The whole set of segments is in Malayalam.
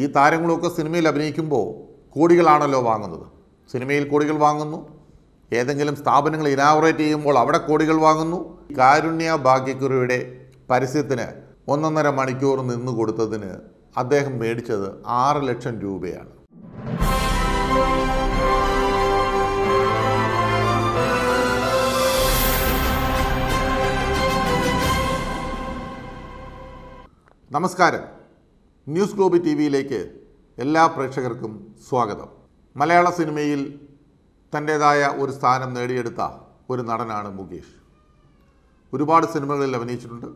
ഈ താരങ്ങളൊക്കെ സിനിമയിൽ അഭിനയിക്കുമ്പോൾ കോടികളാണല്ലോ വാങ്ങുന്നത് സിനിമയിൽ കോടികൾ വാങ്ങുന്നു ഏതെങ്കിലും സ്ഥാപനങ്ങൾ ഇനാവറേറ്റ് ചെയ്യുമ്പോൾ അവിടെ കോടികൾ വാങ്ങുന്നു കാരുണ്യ ഭാഗ്യക്കുറിയുടെ പരസ്യത്തിന് ഒന്നൊന്നര മണിക്കൂർ നിന്ന് കൊടുത്തതിന് അദ്ദേഹം മേടിച്ചത് ആറ് ലക്ഷം രൂപയാണ് നമസ്കാരം ന്യൂസ് ഗ്ലോബി ടി വിയിലേക്ക് എല്ലാ പ്രേക്ഷകർക്കും സ്വാഗതം മലയാള സിനിമയിൽ തൻ്റേതായ ഒരു സ്ഥാനം നേടിയെടുത്ത ഒരു നടനാണ് മുകേഷ് ഒരുപാട് സിനിമകളിൽ അഭിനയിച്ചിട്ടുണ്ട്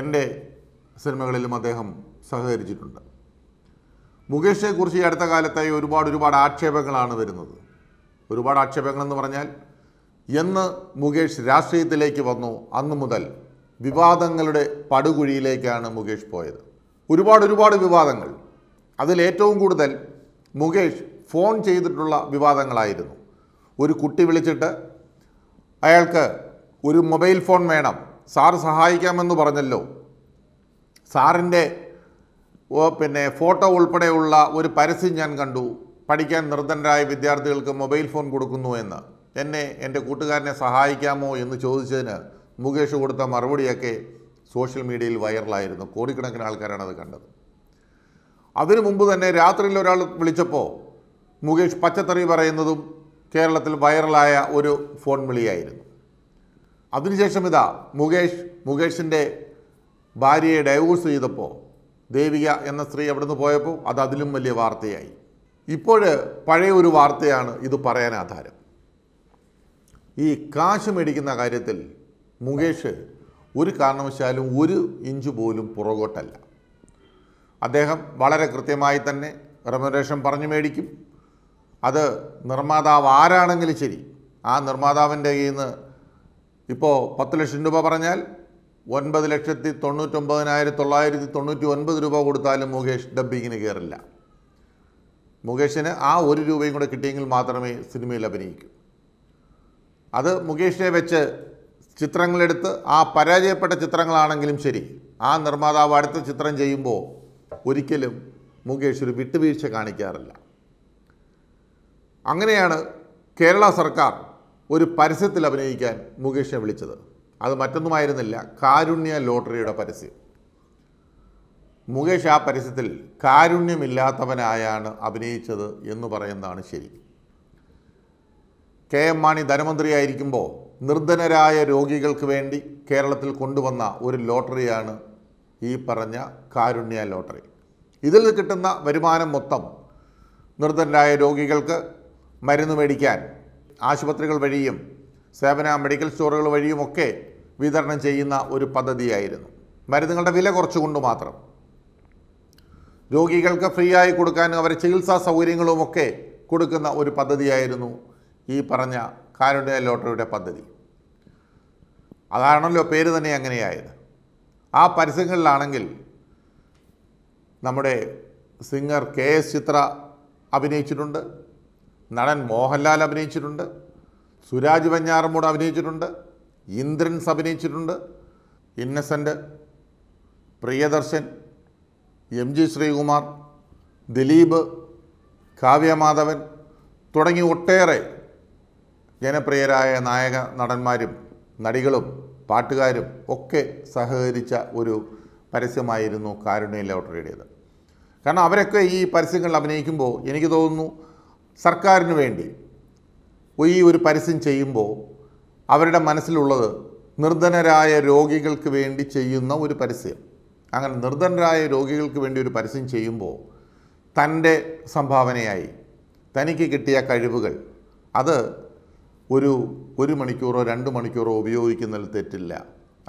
എൻ്റെ സിനിമകളിലും അദ്ദേഹം സഹകരിച്ചിട്ടുണ്ട് മുകേഷിനെക്കുറിച്ച് ഈ അടുത്ത കാലത്തായി ഒരുപാട് ഒരുപാട് ആക്ഷേപങ്ങളാണ് വരുന്നത് ഒരുപാട് ആക്ഷേപങ്ങളെന്ന് പറഞ്ഞാൽ എന്ന് മുകേഷ് രാഷ്ട്രീയത്തിലേക്ക് വന്നു അന്നു മുതൽ വിവാദങ്ങളുടെ പടുകുഴിയിലേക്കാണ് മുകേഷ് പോയത് ഒരുപാട് ഒരുപാട് വിവാദങ്ങൾ അതിലേറ്റവും കൂടുതൽ മുകേഷ് ഫോൺ ചെയ്തിട്ടുള്ള വിവാദങ്ങളായിരുന്നു ഒരു കുട്ടി വിളിച്ചിട്ട് അയാൾക്ക് ഒരു മൊബൈൽ ഫോൺ വേണം സാർ സഹായിക്കാമെന്ന് പറഞ്ഞല്ലോ സാറിൻ്റെ പിന്നെ ഫോട്ടോ ഉൾപ്പെടെയുള്ള ഒരു പരസ്യം ഞാൻ കണ്ടു പഠിക്കാൻ നിർദ്ധനരായ വിദ്യാർത്ഥികൾക്ക് മൊബൈൽ ഫോൺ കൊടുക്കുന്നു എന്ന് എന്നെ എൻ്റെ കൂട്ടുകാരനെ സഹായിക്കാമോ എന്ന് ചോദിച്ചതിന് മുകേഷ് കൊടുത്ത മറുപടിയൊക്കെ സോഷ്യൽ മീഡിയയിൽ വൈറലായിരുന്നു കോടിക്കണക്കിന് ആൾക്കാരാണ് അത് കണ്ടത് അതിനു മുമ്പ് തന്നെ രാത്രിയിൽ ഒരാൾ വിളിച്ചപ്പോൾ മുകേഷ് പച്ചത്തറി പറയുന്നതും കേരളത്തിൽ വൈറലായ ഒരു ഫോൺ വിളിയായിരുന്നു അതിനുശേഷം ഇതാ മുകേഷ് മുകേഷിൻ്റെ ഭാര്യയെ ഡൈവോഴ്സ് ചെയ്തപ്പോൾ ദേവിക എന്ന സ്ത്രീ അവിടുന്ന് പോയപ്പോൾ അത് അതിലും വലിയ വാർത്തയായി ഇപ്പോൾ പഴയ ഒരു വാർത്തയാണ് ഇത് പറയാൻ ആധാരം ഈ കാശ് മേടിക്കുന്ന കാര്യത്തിൽ മുകേഷ് ഒരു കാരണവശാലും ഒരു ഇഞ്ച് പോലും പുറകോട്ടല്ല അദ്ദേഹം വളരെ കൃത്യമായി തന്നെ റെമുനറേഷൻ പറഞ്ഞു മേടിക്കും അത് നിർമ്മാതാവ് ആരാണെങ്കിലും ശരി ആ നിർമ്മാതാവിൻ്റെ കയ്യിൽ നിന്ന് ഇപ്പോൾ പത്ത് ലക്ഷം രൂപ പറഞ്ഞാൽ ഒൻപത് ലക്ഷത്തി തൊണ്ണൂറ്റൊമ്പതിനായിരത്തി തൊള്ളായിരത്തി തൊണ്ണൂറ്റി ഒൻപത് രൂപ കൊടുത്താലും മുകേഷ് ഡബ്ബിങ്ങിന് കയറില്ല മുകേഷിന് ആ ഒരു രൂപയും കൂടെ കിട്ടിയെങ്കിൽ മാത്രമേ സിനിമയിൽ അഭിനയിക്കൂ അത് മുകേഷിനെ വെച്ച് ചിത്രങ്ങളെടുത്ത് ആ പരാജയപ്പെട്ട ചിത്രങ്ങളാണെങ്കിലും ശരി ആ നിർമ്മാതാവ് അടുത്ത ചിത്രം ചെയ്യുമ്പോൾ ഒരിക്കലും മുകേഷ് ഒരു വിട്ടുവീഴ്ച കാണിക്കാറില്ല അങ്ങനെയാണ് കേരള സർക്കാർ ഒരു പരസ്യത്തിൽ അഭിനയിക്കാൻ മുകേഷിനെ വിളിച്ചത് അത് മറ്റൊന്നുമായിരുന്നില്ല കാരുണ്യ ലോട്ടറിയുടെ പരസ്യം മുകേഷ് ആ പരസ്യത്തിൽ കാരുണ്യമില്ലാത്തവനായാണ് അഭിനയിച്ചത് എന്ന് പറയുന്നതാണ് ശരി കെ എം മാണി ധനമന്ത്രിയായിരിക്കുമ്പോൾ നിർധനരായ രോഗികൾക്ക് വേണ്ടി കേരളത്തിൽ കൊണ്ടുവന്ന ഒരു ലോട്ടറിയാണ് ഈ പറഞ്ഞ കാരുണ്യ ലോട്ടറി ഇതിൽ കിട്ടുന്ന വരുമാനം മൊത്തം നിർധനരായ രോഗികൾക്ക് മരുന്ന് മേടിക്കാൻ ആശുപത്രികൾ വഴിയും സേവന മെഡിക്കൽ സ്റ്റോറുകൾ വഴിയുമൊക്കെ വിതരണം ചെയ്യുന്ന ഒരു പദ്ധതിയായിരുന്നു മരുന്നുകളുടെ വില കുറച്ചുകൊണ്ട് മാത്രം രോഗികൾക്ക് ഫ്രീ ആയി കൊടുക്കാനും അവരെ ചികിത്സാ സൗകര്യങ്ങളുമൊക്കെ കൊടുക്കുന്ന ഒരു പദ്ധതിയായിരുന്നു ഈ പറഞ്ഞ കാരുണ്യ ലോട്ടറിയുടെ പദ്ധതി അതാണല്ലോ പേര് തന്നെ അങ്ങനെയായത് ആ പരസ്യങ്ങളിലാണെങ്കിൽ നമ്മുടെ സിംഗർ കെ എസ് ചിത്ര അഭിനയിച്ചിട്ടുണ്ട് നടൻ മോഹൻലാൽ അഭിനയിച്ചിട്ടുണ്ട് സുരാജ് വഞ്ഞാറമ്മൂട് അഭിനയിച്ചിട്ടുണ്ട് ഇന്ദ്രൻസ് അഭിനയിച്ചിട്ടുണ്ട് ഇന്നസെൻ്റ് പ്രിയദർശൻ എം ജി ശ്രീകുമാർ ദിലീപ് കാവ്യമാധവൻ തുടങ്ങി ഒട്ടേറെ ജനപ്രിയരായ നായക നടന്മാരും നടികളും പാട്ടുകാരും ഒക്കെ സഹകരിച്ച ഒരു പരസ്യമായിരുന്നു കാരുണ്യ ലോട്ടറിയുടേത് കാരണം അവരൊക്കെ ഈ പരസ്യങ്ങളിൽ അഭിനയിക്കുമ്പോൾ എനിക്ക് തോന്നുന്നു സർക്കാരിന് വേണ്ടി ഈ ഒരു പരസ്യം ചെയ്യുമ്പോൾ അവരുടെ മനസ്സിലുള്ളത് നിർധനരായ രോഗികൾക്ക് വേണ്ടി ചെയ്യുന്ന ഒരു പരസ്യം അങ്ങനെ നിർധനരായ രോഗികൾക്ക് വേണ്ടി ഒരു പരസ്യം ചെയ്യുമ്പോൾ തൻ്റെ സംഭാവനയായി തനിക്ക് കിട്ടിയ കഴിവുകൾ അത് ഒരു ഒരു മണിക്കൂറോ രണ്ട് മണിക്കൂറോ ഉപയോഗിക്കുന്നതിൽ തെറ്റില്ല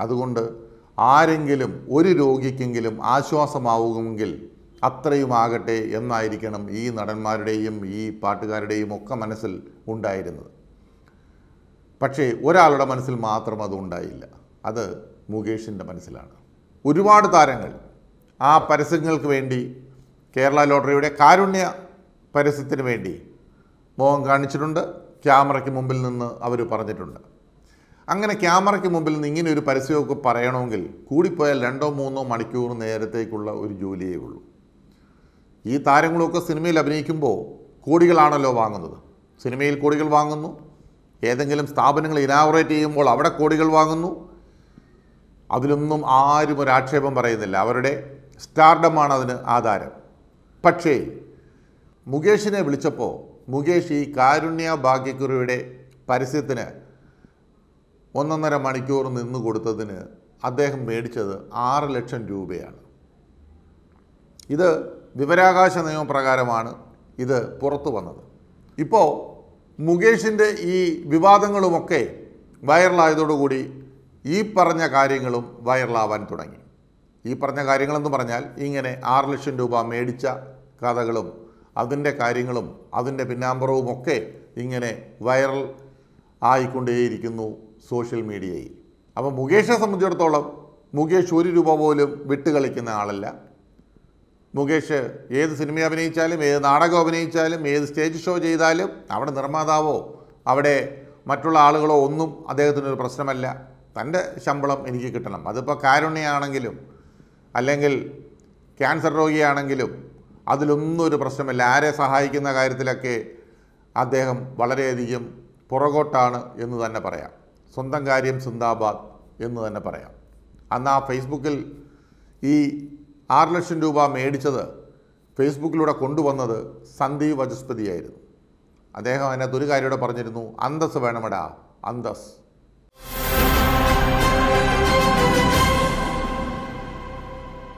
അതുകൊണ്ട് ആരെങ്കിലും ഒരു രോഗിക്കെങ്കിലും ആശ്വാസമാവുമെങ്കിൽ അത്രയും ആകട്ടെ എന്നായിരിക്കണം ഈ നടന്മാരുടെയും ഈ പാട്ടുകാരുടെയും ഒക്കെ മനസ്സിൽ ഉണ്ടായിരുന്നത് പക്ഷേ ഒരാളുടെ മനസ്സിൽ മാത്രം അതുണ്ടായില്ല അത് മുകേഷിൻ്റെ മനസ്സിലാണ് ഒരുപാട് താരങ്ങൾ ആ പരസ്യങ്ങൾക്ക് വേണ്ടി കേരള ലോട്ടറിയുടെ കാരുണ്യ പരസ്യത്തിന് വേണ്ടി മോഹം കാണിച്ചിട്ടുണ്ട് ക്യാമറയ്ക്ക് മുമ്പിൽ നിന്ന് അവർ പറഞ്ഞിട്ടുണ്ട് അങ്ങനെ ക്യാമറയ്ക്ക് മുമ്പിൽ നിന്ന് ഇങ്ങനെ ഒരു പരസ്യമൊക്കെ പറയണമെങ്കിൽ കൂടിപ്പോയാൽ രണ്ടോ മൂന്നോ മണിക്കൂർ നേരത്തേക്കുള്ള ഒരു ജോലിയേ ഉള്ളൂ ഈ താരങ്ങളൊക്കെ സിനിമയിൽ അഭിനയിക്കുമ്പോൾ കോടികളാണല്ലോ വാങ്ങുന്നത് സിനിമയിൽ കോടികൾ വാങ്ങുന്നു ഏതെങ്കിലും സ്ഥാപനങ്ങൾ ഇനാഗുറേറ്റ് ചെയ്യുമ്പോൾ അവിടെ കോടികൾ വാങ്ങുന്നു അതിലൊന്നും ആരും ഒരു ആക്ഷേപം പറയുന്നില്ല അവരുടെ സ്റ്റാർഡമാണ് അതിന് ആധാരം പക്ഷേ മുകേഷിനെ വിളിച്ചപ്പോൾ മുകേഷ് ഈ കാരുണ്യ ഭാഗ്യക്കുറിയുടെ പരസ്യത്തിന് ഒന്നൊന്നര മണിക്കൂർ നിന്ന് കൊടുത്തതിന് അദ്ദേഹം മേടിച്ചത് ആറ് ലക്ഷം രൂപയാണ് ഇത് വിവരാകാശ നിയമപ്രകാരമാണ് ഇത് പുറത്തു വന്നത് ഇപ്പോൾ മുകേഷിൻ്റെ ഈ വിവാദങ്ങളുമൊക്കെ വൈറലായതോടുകൂടി ഈ പറഞ്ഞ കാര്യങ്ങളും വൈറലാവാൻ തുടങ്ങി ഈ പറഞ്ഞ കാര്യങ്ങളെന്ന് പറഞ്ഞാൽ ഇങ്ങനെ ആറ് ലക്ഷം രൂപ മേടിച്ച കഥകളും അതിൻ്റെ കാര്യങ്ങളും അതിൻ്റെ പിന്നാമ്പറവും ഒക്കെ ഇങ്ങനെ വൈറൽ ആയിക്കൊണ്ടേയിരിക്കുന്നു സോഷ്യൽ മീഡിയയിൽ അപ്പോൾ മുകേഷിനെ സംബന്ധിച്ചിടത്തോളം മുകേഷ് ഒരു രൂപ പോലും വിട്ടുകളിക്കുന്ന ആളല്ല മുകേഷ് ഏത് സിനിമ അഭിനയിച്ചാലും ഏത് നാടകം അഭിനയിച്ചാലും ഏത് സ്റ്റേജ് ഷോ ചെയ്താലും അവിടെ നിർമ്മാതാവോ അവിടെ മറ്റുള്ള ആളുകളോ ഒന്നും അദ്ദേഹത്തിനൊരു പ്രശ്നമല്ല തൻ്റെ ശമ്പളം എനിക്ക് കിട്ടണം അതിപ്പോൾ കാരുണ്യാണെങ്കിലും അല്ലെങ്കിൽ ക്യാൻസർ രോഗിയാണെങ്കിലും അതിലൊന്നും ഒരു പ്രശ്നമില്ല ആരെ സഹായിക്കുന്ന കാര്യത്തിലൊക്കെ അദ്ദേഹം വളരെയധികം പുറകോട്ടാണ് എന്ന് തന്നെ പറയാം സ്വന്തം കാര്യം സിന്ദാബാദ് എന്ന് തന്നെ പറയാം അന്ന് ആ ഫേസ്ബുക്കിൽ ഈ ആറ് ലക്ഷം രൂപ മേടിച്ചത് ഫേസ്ബുക്കിലൂടെ കൊണ്ടുവന്നത് സന്ദീപ് വചസ്പതിയായിരുന്നു അദ്ദേഹം അതിനകത്ത് ഒരു കാര്യമോടെ പറഞ്ഞിരുന്നു അന്തസ് വേണമെടാ അന്തസ്